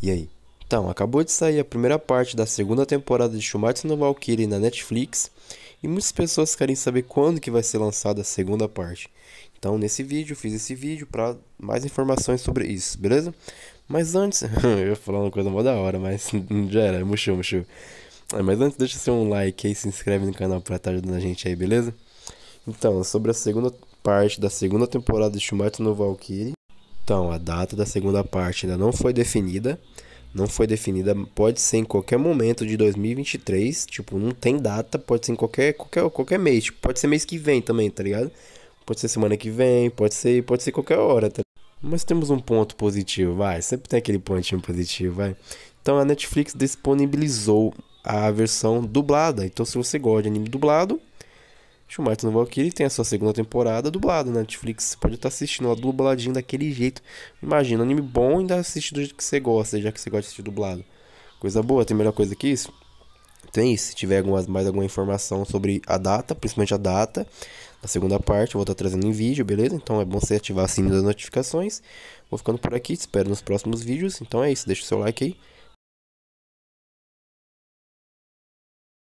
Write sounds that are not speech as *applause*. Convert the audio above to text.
E aí? Então, acabou de sair a primeira parte da segunda temporada de Shumatsu no Valkyrie na Netflix e muitas pessoas querem saber quando que vai ser lançada a segunda parte. Então, nesse vídeo, fiz esse vídeo para mais informações sobre isso, beleza? Mas antes, *laughs* eu ia falar uma coisa mó da hora, mas *laughs* já era, murchou, murchou. Ah, mas antes, deixa seu um like aí, se inscreve no canal pra estar tá ajudando a gente aí, beleza? Então, sobre a segunda parte da segunda temporada de Shumatsu no Valkyrie, então, a data da segunda parte ainda não foi definida. Não foi definida, pode ser em qualquer momento de 2023, tipo, não tem data, pode ser em qualquer qualquer qualquer mês, tipo, pode ser mês que vem também, tá ligado? Pode ser semana que vem, pode ser, pode ser qualquer hora, tá? Mas temos um ponto positivo, vai, sempre tem aquele pontinho positivo, vai. Então a Netflix disponibilizou a versão dublada. Então se você gosta de anime dublado, Shumatsu no Valkyrie tem a sua segunda temporada dublada na né? Netflix. Você pode estar tá assistindo ela dubladinha daquele jeito. Imagina, anime bom ainda assistir do jeito que você gosta, já que você gosta de assistir dublado. Coisa boa, tem melhor coisa que isso? Tem, se tiver algumas, mais alguma informação sobre a data, principalmente a data, da segunda parte eu vou estar tá trazendo em vídeo, beleza? Então é bom você ativar o sininho das notificações. Vou ficando por aqui, te espero nos próximos vídeos. Então é isso, deixa o seu like aí.